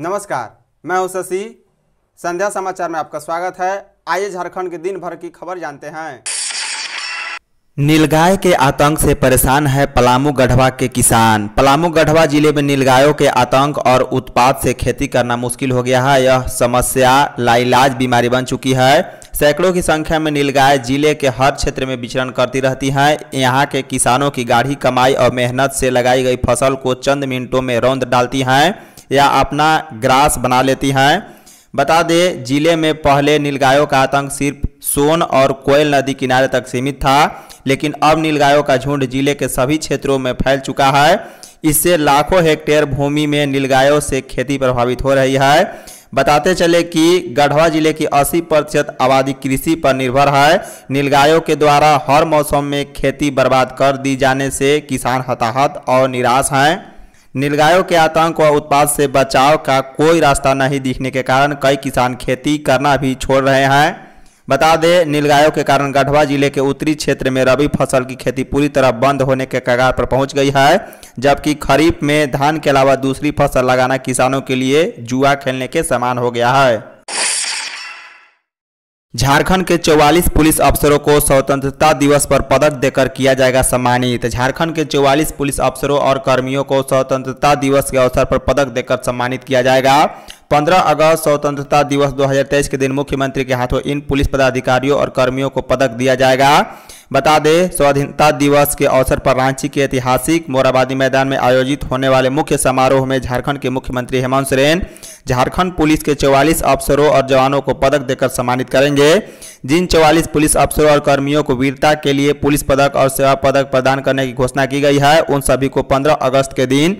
नमस्कार मैं हूं शशि संध्या समाचार में आपका स्वागत है आइए झारखंड के दिन भर की खबर जानते हैं नीलगाय के आतंक से परेशान है पलामू गढ़वा के किसान पलामू गढ़वा जिले में नीलगायों के आतंक और उत्पाद से खेती करना मुश्किल हो गया है यह समस्या लाइलाज बीमारी बन चुकी है सैकड़ों की संख्या में नीलगाय जिले के हर क्षेत्र में विचरण करती रहती हैं यहाँ के किसानों की गाढ़ी कमाई और मेहनत से लगाई गई फसल को चंद मिनटों में रौंद डालती हैं या अपना ग्रास बना लेती हैं बता दें जिले में पहले नीलगायों का आतंक सिर्फ सोन और कोयल नदी किनारे तक सीमित था लेकिन अब नीलगायों का झुंड जिले के सभी क्षेत्रों में फैल चुका है इससे लाखों हेक्टेयर भूमि में नीलगायों से खेती प्रभावित हो रही है बताते चले कि गढ़वा जिले की 80 प्रतिशत आबादी कृषि पर निर्भर है नीलगायों के द्वारा हर मौसम में खेती बर्बाद कर दी जाने से किसान हताहत और निराश हैं नीलगायों के आतंक व उत्पाद से बचाव का कोई रास्ता नहीं दिखने के कारण कई किसान खेती करना भी छोड़ रहे हैं बता दें नीलगायों के कारण गढ़वा जिले के उत्तरी क्षेत्र में रबी फसल की खेती पूरी तरह बंद होने के कगार पर पहुंच गई है जबकि खरीफ में धान के अलावा दूसरी फसल लगाना किसानों के लिए जुआ खेलने के समान हो गया है झारखंड के 44 पुलिस अफसरों को स्वतंत्रता दिवस पर पदक देकर किया जाएगा सम्मानित झारखंड के 44 पुलिस अफसरों और कर्मियों को स्वतंत्रता दिवस के अवसर पर पदक देकर सम्मानित किया जाएगा 15 अगस्त स्वतंत्रता दिवस 2023 के दिन मुख्यमंत्री के हाथों इन पुलिस पदाधिकारियों और कर्मियों को पदक दिया जाएगा बता दें स्वाधीनता दिवस के अवसर पर रांची के ऐतिहासिक मोराबादी मैदान में आयोजित होने वाले मुख्य समारोह में झारखंड के मुख्यमंत्री हेमंत सोरेन झारखंड पुलिस के 44 अफसरों और जवानों को पदक देकर सम्मानित करेंगे जिन 44 पुलिस अफसरों और कर्मियों को वीरता के लिए पुलिस पदक और सेवा पदक प्रदान करने की घोषणा की गई है उन सभी को 15 अगस्त के दिन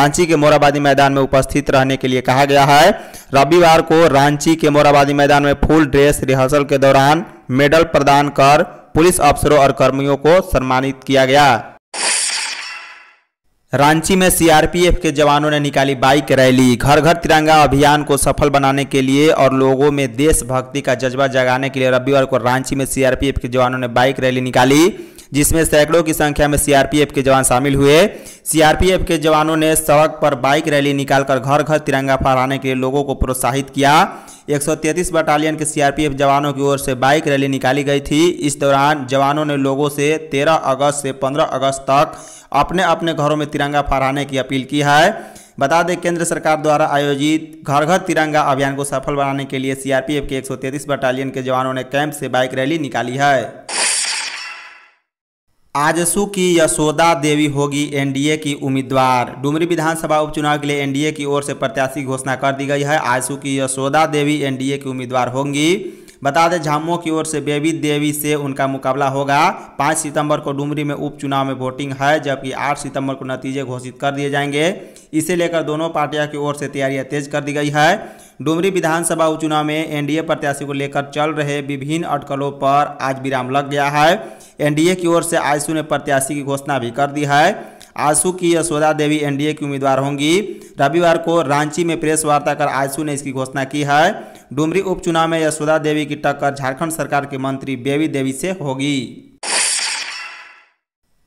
रांची के मोराबादी मैदान में उपस्थित रहने के लिए कहा गया है रविवार को रांची के मोराबादी मैदान में फुल ड्रेस रिहर्सल के दौरान मेडल प्रदान कर पुलिस अफसरों और कर्मियों को सम्मानित किया गया रांची में सीआरपीएफ के जवानों ने निकाली बाइक रैली घर घर तिरंगा अभियान को सफल बनाने के लिए और लोगों में देशभक्ति का जज्बा जगाने के लिए रविवार को रांची में सीआरपीएफ के जवानों ने बाइक रैली निकाली जिसमें सैकड़ों की संख्या में सीआरपीएफ के जवान शामिल हुए सीआरपीएफ के जवानों ने सड़क पर बाइक रैली निकालकर घर घर तिरंगा फहराने के लिए लोगों को प्रोत्साहित किया एक बटालियन के सीआरपीएफ जवानों की ओर से बाइक रैली निकाली गई थी इस दौरान जवानों ने लोगों से 13 अगस्त से 15 अगस्त तक अपने अपने घरों में तिरंगा फहराने की अपील की है बता दें केंद्र सरकार द्वारा आयोजित घर घर तिरंगा अभियान को सफल बनाने के लिए सीआरपीएफ के एक बटालियन के जवानों ने कैंप से बाइक रैली निकाली है आजसू की यशोदा देवी होगी एनडीए की उम्मीदवार डुमरी विधानसभा उपचुनाव के लिए एनडीए की ओर से प्रत्याशी घोषणा कर दी गई है आजसू की यशोदा देवी एनडीए की उम्मीदवार होंगी बता दें झामो की ओर से बेबी देवी से उनका मुकाबला होगा पाँच सितंबर को डुमरी में उपचुनाव में वोटिंग है जबकि आठ सितंबर को नतीजे घोषित कर दिए जाएंगे इसे लेकर दोनों पार्टियां की ओर से तैयारियां तेज कर दी गई है डुमरी विधानसभा उपचुनाव में एनडीए प्रत्याशी को लेकर चल रहे विभिन्न अटकलों पर आज विराम लग गया है एनडीए की ओर से आयसू ने प्रत्याशी की घोषणा भी कर दी है आशु की यशोदा देवी एनडीए की उम्मीदवार होंगी रविवार को रांची में प्रेस वार्ता कर आयसू ने इसकी घोषणा की है डुमरी उपचुनाव में यशोदा देवी की टक्कर झारखंड सरकार के मंत्री बेबी देवी से होगी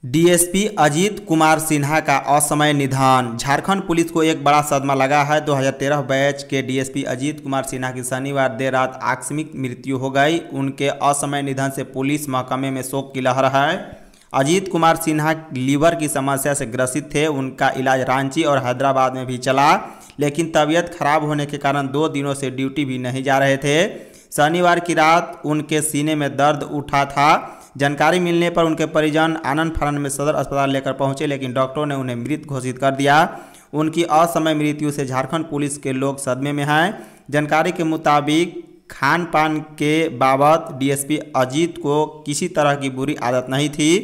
डीएसपी अजीत कुमार सिन्हा का असमय निधन झारखंड पुलिस को एक बड़ा सदमा लगा है 2013 बैच के डीएसपी अजीत कुमार सिन्हा की शनिवार देर रात आकस्मिक मृत्यु हो गई उनके असमय निधन से पुलिस महकमे में शोक की लहर है अजीत कुमार सिन्हा लीवर की समस्या से ग्रसित थे उनका इलाज रांची और हैदराबाद में भी चला लेकिन तबीयत खराब होने के कारण दो दिनों से ड्यूटी भी नहीं जा रहे थे शनिवार की रात उनके सीने में दर्द उठा था जानकारी मिलने पर उनके परिजन आनंद फानंद में सदर अस्पताल लेकर पहुंचे लेकिन डॉक्टरों ने उन्हें मृत घोषित कर दिया उनकी असमय मृत्यु से झारखंड पुलिस के लोग सदमे में हैं जानकारी के मुताबिक खान पान के बाबत डीएसपी अजीत को किसी तरह की बुरी आदत नहीं थी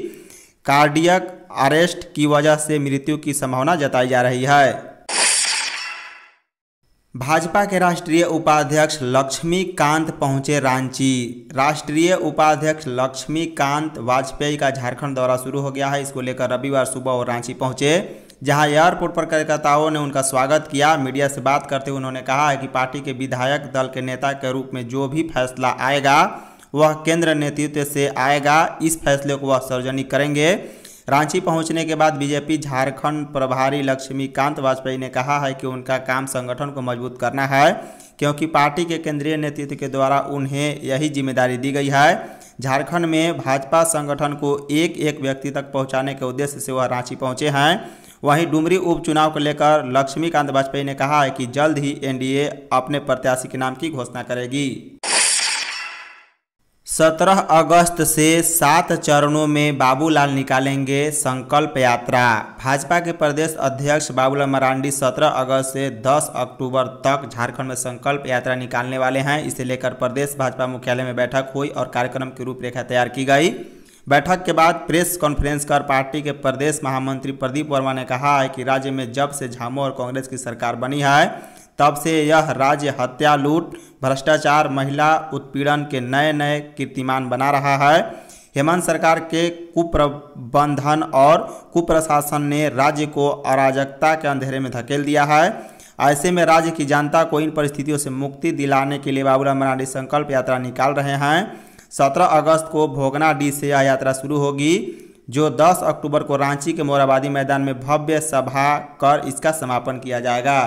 कार्डियक अरेस्ट की वजह से मृत्यु की संभावना जताई जा रही है भाजपा के राष्ट्रीय उपाध्यक्ष लक्ष्मीकांत पहुंचे रांची राष्ट्रीय उपाध्यक्ष लक्ष्मीकांत वाजपेयी का झारखंड दौरा शुरू हो गया है इसको लेकर रविवार सुबह वो रांची पहुंचे जहां एयरपोर्ट पर कार्यकर्ताओं ने उनका स्वागत किया मीडिया से बात करते हुए उन्होंने कहा है कि पार्टी के विधायक दल के नेता के रूप में जो भी फैसला आएगा वह केंद्र नेतृत्व से आएगा इस फैसले को वह सार्वजनिक करेंगे रांची पहुंचने के बाद बीजेपी झारखंड प्रभारी लक्ष्मीकांत वाजपेयी ने कहा है कि उनका काम संगठन को मजबूत करना है क्योंकि पार्टी के केंद्रीय नेतृत्व के द्वारा उन्हें यही जिम्मेदारी दी गई है झारखंड में भाजपा संगठन को एक एक व्यक्ति तक पहुंचाने के उद्देश्य से वह रांची पहुंचे हैं वहीं डुमरी उपचुनाव को लेकर लक्ष्मीकांत वाजपेयी ने कहा है कि जल्द ही एनडीए अपने प्रत्याशी के नाम की घोषणा करेगी सत्रह अगस्त से सात चरणों में बाबूलाल निकालेंगे संकल्प यात्रा भाजपा के प्रदेश अध्यक्ष बाबूलाल मरांडी सत्रह अगस्त से दस अक्टूबर तक झारखंड में संकल्प यात्रा निकालने वाले हैं इसे लेकर प्रदेश भाजपा मुख्यालय में बैठक हुई और कार्यक्रम की रूपरेखा तैयार की गई बैठक के बाद प्रेस कॉन्फ्रेंस कर पार्टी के प्रदेश महामंत्री प्रदीप वर्मा ने कहा है कि राज्य में जब से झामो और कांग्रेस की सरकार बनी है तब से यह राज्य हत्या लूट भ्रष्टाचार महिला उत्पीड़न के नए नए कीर्तिमान बना रहा है हेमंत सरकार के कुप्रबंधन और कुप्रशासन ने राज्य को अराजकता के अंधेरे में धकेल दिया है ऐसे में राज्य की जनता को इन परिस्थितियों से मुक्ति दिलाने के लिए बाबूराम मरांडी संकल्प यात्रा निकाल रहे हैं सत्रह अगस्त को भोगना डी से यह यात्रा शुरू होगी जो 10 अक्टूबर को रांची के मोराबादी मैदान में भव्य सभा कर इसका समापन किया जाएगा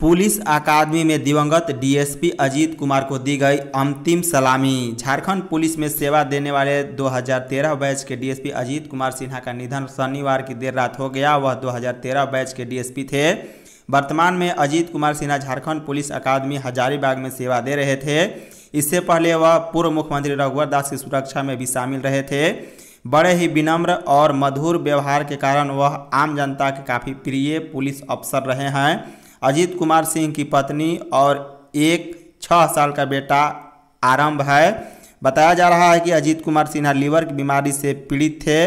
पुलिस अकादमी में दिवंगत डीएसपी अजीत कुमार को दी गई अंतिम सलामी झारखंड पुलिस में सेवा देने वाले 2013 बैच के डीएसपी अजीत कुमार सिन्हा का निधन शनिवार की देर रात हो गया वह 2013 बैच के डीएसपी थे वर्तमान में अजीत कुमार सिन्हा झारखंड पुलिस अकादमी हजारीबाग में सेवा दे रहे थे इससे पहले वह पूर्व मुख्यमंत्री रघुवर दास की सुरक्षा में भी शामिल रहे थे बड़े ही विनम्र और मधुर व्यवहार के कारण वह आम जनता के काफ़ी प्रिय पुलिस अफसर रहे हैं अजीत कुमार सिंह की पत्नी और एक छः साल का बेटा आरंभ है बताया जा रहा है कि अजीत कुमार सिन्हा लीवर की बीमारी से पीड़ित थे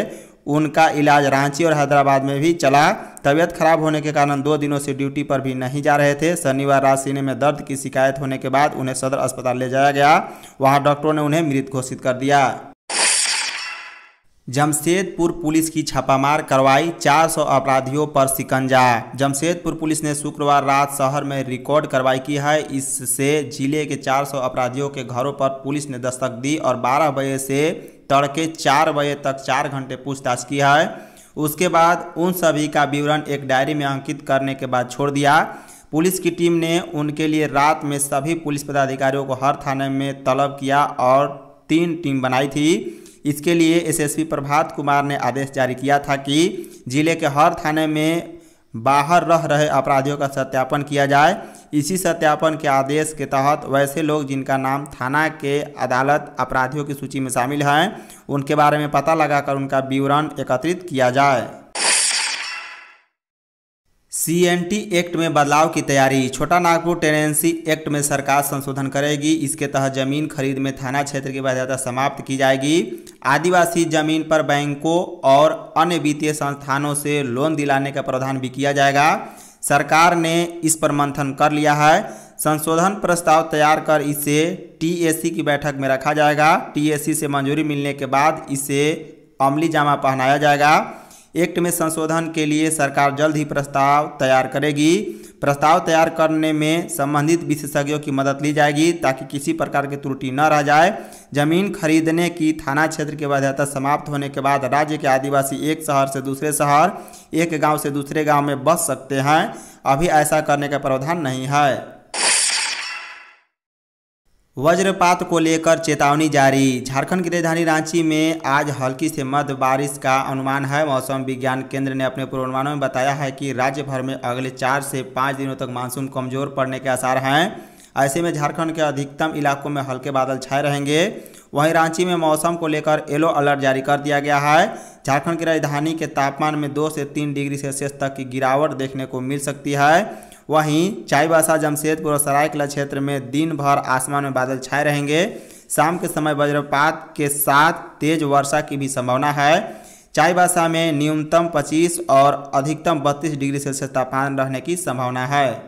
उनका इलाज रांची और हैदराबाद में भी चला तबीयत खराब होने के कारण दो दिनों से ड्यूटी पर भी नहीं जा रहे थे शनिवार रात सीने में दर्द की शिकायत होने के बाद उन्हें सदर अस्पताल ले जाया गया वहां डॉक्टरों ने उन्हें मृत घोषित कर दिया जमशेदपुर पुलिस की छापामार कार्रवाई 400 अपराधियों पर सिकंजा जमशेदपुर पुलिस ने शुक्रवार रात शहर में रिकॉर्ड कार्रवाई की है इससे जिले के 400 अपराधियों के घरों पर पुलिस ने दस्तक दी और 12 बजे से तड़के 4 बजे तक 4 घंटे पूछताछ की है उसके बाद उन सभी का विवरण एक डायरी में अंकित करने के बाद छोड़ दिया पुलिस की टीम ने उनके लिए रात में सभी पुलिस पदाधिकारियों को हर थाने में तलब किया और तीन टीम बनाई थी इसके लिए एसएसपी प्रभात कुमार ने आदेश जारी किया था कि जिले के हर थाने में बाहर रह रहे अपराधियों का सत्यापन किया जाए इसी सत्यापन के आदेश के तहत वैसे लोग जिनका नाम थाना के अदालत अपराधियों की सूची में शामिल हैं उनके बारे में पता लगाकर उनका विवरण एकत्रित किया जाए टी एक्ट में बदलाव की तैयारी छोटा नागपुर टेनेंसी एक्ट में सरकार संशोधन करेगी इसके तहत जमीन खरीद में थाना क्षेत्र की बाध्यता समाप्त की जाएगी आदिवासी जमीन पर बैंकों और अन्य वित्तीय संस्थानों से लोन दिलाने का प्रावधान भी किया जाएगा सरकार ने इस पर मंथन कर लिया है संशोधन प्रस्ताव तैयार कर इसे टीएससी की बैठक में रखा जाएगा टीएससी से मंजूरी मिलने के बाद इसे अमली जामा पहनाया जाएगा एक्ट में संशोधन के लिए सरकार जल्द ही प्रस्ताव तैयार करेगी प्रस्ताव तैयार करने में संबंधित विशेषज्ञों की मदद ली जाएगी ताकि किसी प्रकार की त्रुटि न रह जाए जमीन खरीदने की थाना क्षेत्र की बाध्यता समाप्त होने के बाद राज्य के आदिवासी एक शहर से दूसरे शहर एक गांव से दूसरे गांव में बस सकते हैं अभी ऐसा करने का प्रावधान नहीं है वज्रपात को लेकर चेतावनी जारी झारखंड की राजधानी रांची में आज हल्की से मध्य बारिश का अनुमान है मौसम विज्ञान केंद्र ने अपने पूर्वानुमानों में बताया है कि राज्य भर में अगले चार से पाँच दिनों तक मानसून कमजोर पड़ने के आसार हैं ऐसे में झारखंड के अधिकतम इलाकों में हल्के बादल छाए रहेंगे वहीं रांची में मौसम को लेकर येलो अलर्ट जारी कर दिया गया है झारखंड की राजधानी के तापमान में दो से तीन डिग्री सेल्सियस तक की गिरावट देखने को मिल सकती है वहीं चाईबासा जमशेदपुर और सरायकला क्षेत्र में दिन भर आसमान में बादल छाए रहेंगे शाम के समय वज्रपात के साथ तेज वर्षा की भी संभावना है चाईबासा में न्यूनतम 25 और अधिकतम 32 डिग्री सेल्सियस तापमान रहने की संभावना है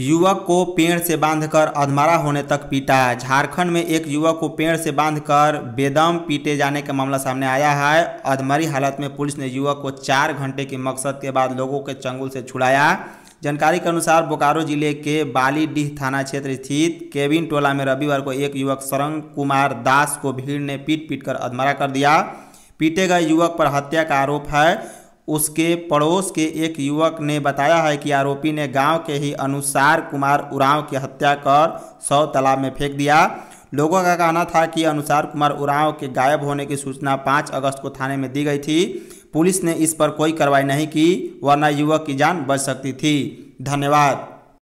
युवक को पेड़ से बांधकर अधमरा होने तक पीटा झारखंड में एक युवक को पेड़ से बांधकर बेदम पीटे जाने का मामला सामने आया है अधमरी हालत में पुलिस ने युवक को चार घंटे के मकसद के बाद लोगों के चंगुल से छुड़ाया जानकारी के अनुसार बोकारो जिले के बालीडीह थाना क्षेत्र स्थित केविन टोला में रविवार को एक युवक सरंग कुमार दास को भीड़ ने पीट पीट कर अधमरा कर दिया पीटे गए युवक पर हत्या का आरोप है उसके पड़ोस के एक युवक ने बताया है कि आरोपी ने गांव के ही अनुसार कुमार उरांव की हत्या कर सौ तालाब में फेंक दिया लोगों का कहना था कि अनुसार कुमार उरांव के गायब होने की सूचना 5 अगस्त को थाने में दी गई थी पुलिस ने इस पर कोई कार्रवाई नहीं की वरना युवक की जान बच सकती थी धन्यवाद